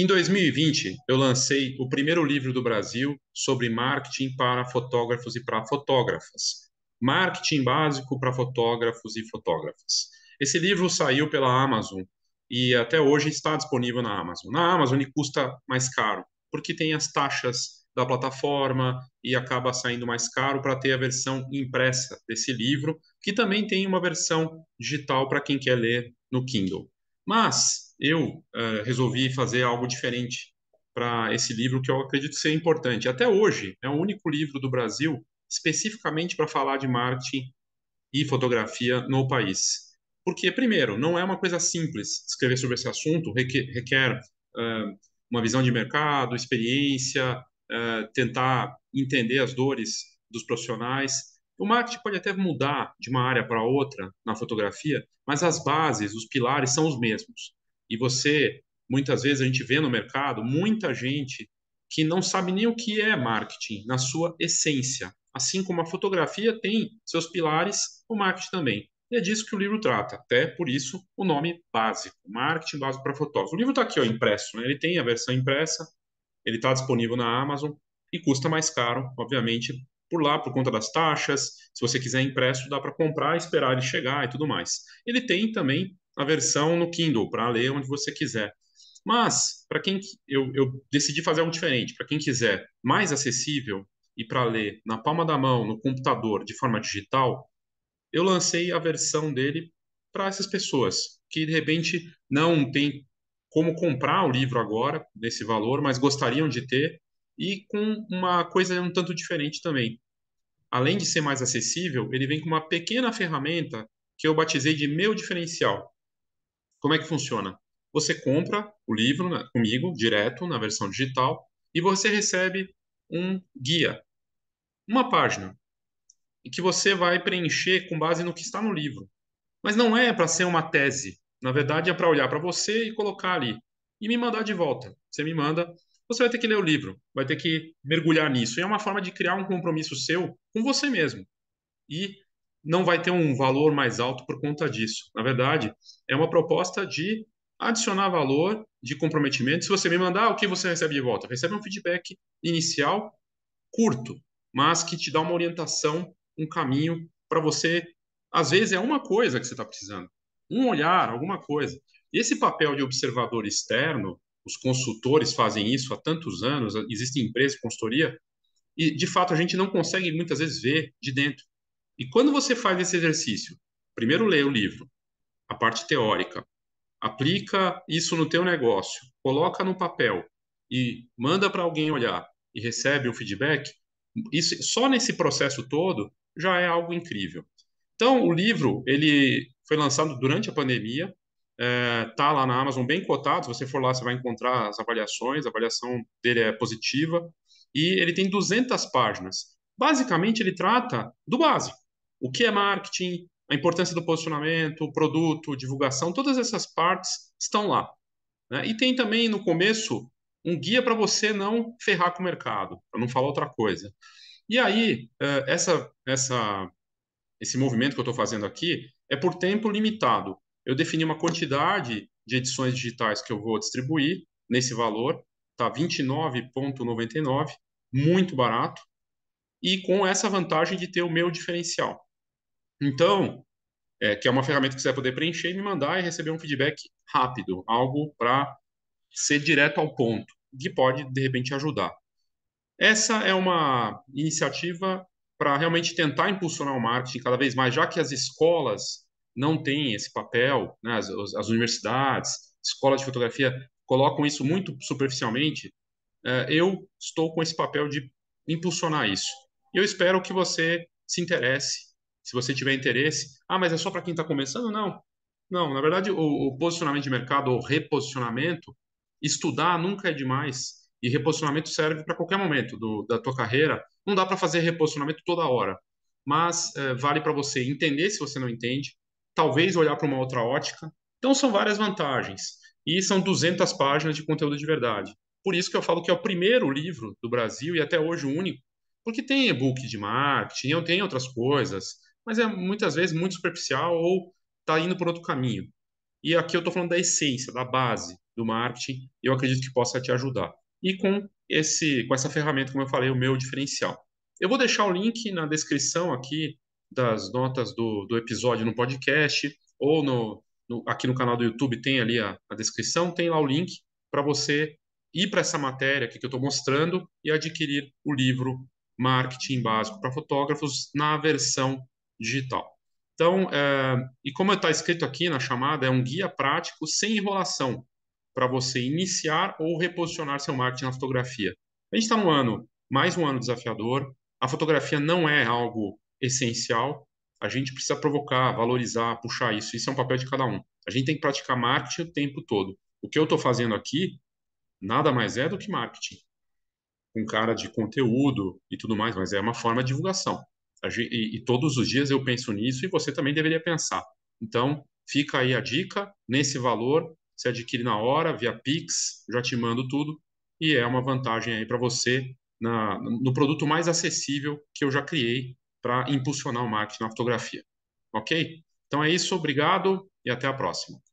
Em 2020, eu lancei o primeiro livro do Brasil sobre marketing para fotógrafos e para fotógrafas. Marketing básico para fotógrafos e fotógrafas. Esse livro saiu pela Amazon e até hoje está disponível na Amazon. Na Amazon ele custa mais caro, porque tem as taxas da plataforma e acaba saindo mais caro para ter a versão impressa desse livro, que também tem uma versão digital para quem quer ler no Kindle. Mas eu uh, resolvi fazer algo diferente para esse livro que eu acredito ser importante. Até hoje, é o único livro do Brasil especificamente para falar de marketing e fotografia no país. Porque, primeiro, não é uma coisa simples escrever sobre esse assunto, requer, requer uh, uma visão de mercado, experiência, uh, tentar entender as dores dos profissionais. O marketing pode até mudar de uma área para outra na fotografia, mas as bases, os pilares são os mesmos. E você, muitas vezes, a gente vê no mercado muita gente que não sabe nem o que é marketing na sua essência. Assim como a fotografia tem seus pilares, o marketing também. E é disso que o livro trata, até por isso o nome básico, Marketing Básico para Fotógrafos. O livro está aqui ó, impresso, né? ele tem a versão impressa, ele está disponível na Amazon e custa mais caro, obviamente, por lá, por conta das taxas. Se você quiser impresso, dá para comprar, esperar ele chegar e tudo mais. Ele tem também a versão no Kindle para ler onde você quiser. Mas, para quem eu, eu decidi fazer algo diferente, para quem quiser mais acessível e para ler na palma da mão, no computador, de forma digital, eu lancei a versão dele para essas pessoas que de repente não tem como comprar o livro agora nesse valor, mas gostariam de ter e com uma coisa um tanto diferente também. Além de ser mais acessível, ele vem com uma pequena ferramenta que eu batizei de meu diferencial. Como é que funciona? Você compra o livro né, comigo, direto, na versão digital, e você recebe um guia, uma página, que você vai preencher com base no que está no livro. Mas não é para ser uma tese. Na verdade, é para olhar para você e colocar ali. E me mandar de volta. Você me manda, você vai ter que ler o livro, vai ter que mergulhar nisso. E é uma forma de criar um compromisso seu com você mesmo. E não vai ter um valor mais alto por conta disso. Na verdade, é uma proposta de adicionar valor de comprometimento. Se você me mandar, o que você recebe de volta? Recebe um feedback inicial curto, mas que te dá uma orientação, um caminho para você. Às vezes é uma coisa que você está precisando, um olhar, alguma coisa. Esse papel de observador externo, os consultores fazem isso há tantos anos, existem empresas, consultoria, e de fato a gente não consegue muitas vezes ver de dentro. E quando você faz esse exercício, primeiro lê o livro, a parte teórica, aplica isso no teu negócio, coloca no papel e manda para alguém olhar e recebe um feedback, isso só nesse processo todo já é algo incrível. Então, o livro ele foi lançado durante a pandemia, está eh, é, lá na Amazon bem cotado. Se você for lá, você vai encontrar as avaliações. A avaliação dele é positiva e ele tem 200 páginas. Basicamente, ele trata do básico o que é marketing, a importância do posicionamento, produto, divulgação, todas essas partes estão lá. Né? E tem também no começo um guia para você não ferrar com o mercado, para não falar outra coisa. E aí, eh, essa, essa, esse movimento que eu estou fazendo aqui é por tempo limitado. Eu defini uma quantidade de edições digitais que eu vou distribuir nesse valor, tá 29,99, muito barato, e com essa vantagem de ter o meu diferencial. Então, é, que é uma ferramenta que você vai poder preencher e me mandar e receber um feedback rápido, algo para ser direto ao ponto, que pode, de repente, ajudar. Essa é uma iniciativa para realmente tentar impulsionar o marketing cada vez mais, já que as escolas não têm esse papel, né? as, as, universidades, escolas de fotografia colocam isso muito superficialmente. É, eu estou com esse papel de impulsionar isso. Eu espero que você se interesse se você tiver interesse. Ah, mas é só para quem está começando? Não. Não, na verdade, o, o posicionamento de mercado ou reposicionamento, estudar nunca é demais. E reposicionamento serve para qualquer momento do, da tua carreira. Não dá para fazer reposicionamento toda hora, mas é, vale para você entender se você não entende, talvez olhar para uma outra ótica. Então, são várias vantagens. E são 200 páginas de conteúdo de verdade. Por isso que eu falo que é o primeiro livro do Brasil e até hoje o único, porque tem e-book de marketing, tem outras coisas, mas é muitas vezes muito superficial ou está indo por outro caminho. E aqui eu estou falando da essência, da base do marketing, eu acredito que possa te ajudar. E com, esse, com essa ferramenta, como eu falei, o meu diferencial. Eu vou deixar o link na descrição aqui das notas do, do episódio no podcast ou no, no, aqui no canal do YouTube tem ali a, a descrição, tem lá o link para você ir para essa matéria aqui que eu estou mostrando e adquirir o livro Marketing Básico para Fotógrafos na versão digital. Então, é, e como está escrito aqui na chamada, é um guia prático sem enrolação para você iniciar ou reposicionar seu marketing na fotografia. A gente está no ano, mais um ano desafiador. A fotografia não é algo essencial. A gente precisa provocar, valorizar, puxar isso. Isso é um papel de cada um. A gente tem que praticar marketing o tempo todo. O que eu estou fazendo aqui nada mais é do que marketing. Com cara de conteúdo e tudo mais, mas é uma forma de divulgação. E, e todos os dias eu penso nisso e você também deveria pensar. Então, fica aí a dica, nesse valor, você adquire na hora, via Pix, já te mando tudo, e é uma vantagem aí para você na, no produto mais acessível que eu já criei para impulsionar o marketing na fotografia. Ok? Então é isso, obrigado e até a próxima.